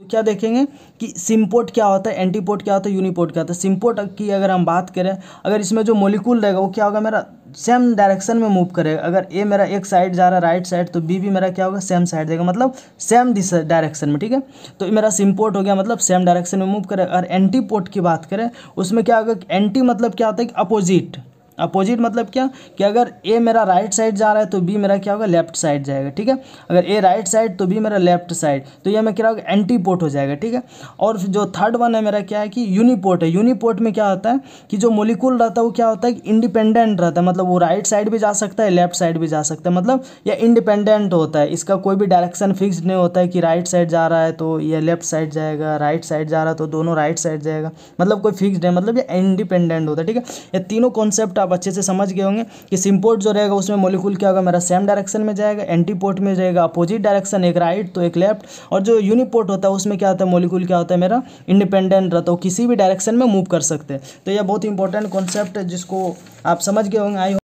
तो क्या देखेंगे कि सिम्पोर्ट क्या होता है एंटीपोर्ट क्या होता है यूनिपोर्ट क्या होता है सिम्पोर्ट की अगर हम बात करें अगर इसमें जो मोलिकूल रहेगा वो क्या होगा मेरा सेम डायरेक्शन में मूव करेगा अगर ए मेरा एक साइड जा रहा है राइट साइड तो बी भी मेरा क्या होगा सेम साइड देगा मतलब सेम दिस डायरेक्शन में ठीक है तो मेरा सिम्पोर्ट हो गया मतलब सेम डायरेक्शन में मूव करेगा अगर एंटीपोर्ट की बात करें उसमें क्या होगा एंटी मतलब क्या होता है कि अपोजिट अपोजिट मतलब क्या कि अगर ए मेरा राइट साइड जा रहा है तो बी मेरा क्या होगा लेफ्ट साइड जाएगा ठीक है अगर ए राइट साइड तो बी मेरा लेफ्ट साइड तो ये मैं क्या होगा एंटीपोर्ट हो जाएगा ठीक है और जो थर्ड वन है मेरा क्या है कि यूनिपोर्ट है यूनिपोर्ट में क्या होता है कि जो मोलिकुल रहता है वो क्या होता है कि इंडिपेंडेंट रहता है मतलब वो राइट साइड भी जा सकता है लेफ्ट साइड भी जा सकता है मतलब यह इंडिपेंडेंट होता है इसका कोई भी डायरेक्शन फिक्स नहीं होता है कि राइट साइड जा रहा है तो यह लेफ्ट साइड जाएगा राइट साइड जा रहा है तो दोनों राइट साइड जाएगा मतलब कोई फिक्स नहीं मतलब ये इंडिपेंडेंट होता है ठीक है ये तीनों कॉन्सेप्ट आप आप अच्छे से समझ गए होंगे कि सिम्पोर्ट जो रहेगा उसमें मोलिकूल क्या होगा मेरा सेम डायरेक्शन में जाएगा एंटीपोर्ट में जाएगा अपोजिट डायरेक्शन एक राइट तो एक लेफ्ट और जो यूनिपोर्ट होता है उसमें क्या होता है मोलिकूल क्या होता है मेरा इंडिपेंडेंट रहता है किसी भी डायरेक्शन में मूव कर सकते हैं तो यह बहुत इंपॉर्टेंट कॉन्सेप्ट है जिसको आप समझ गए होंगे आई